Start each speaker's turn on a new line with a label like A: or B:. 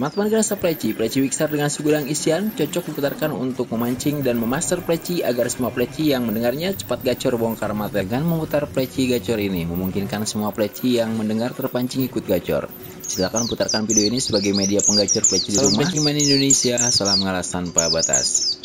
A: Teman-teman rasa pleci, pleci Wixar dengan segudang isian cocok diputarkan untuk memancing dan memaster pleci agar semua pleci yang mendengarnya cepat gacor bongkar mata. Dengan memutar pleci gacor ini, memungkinkan semua pleci yang mendengar terpancing ikut gacor. Silahkan putarkan video ini sebagai media penggacor pleci di rumah. Salam Indonesia, salam ngalas tanpa batas.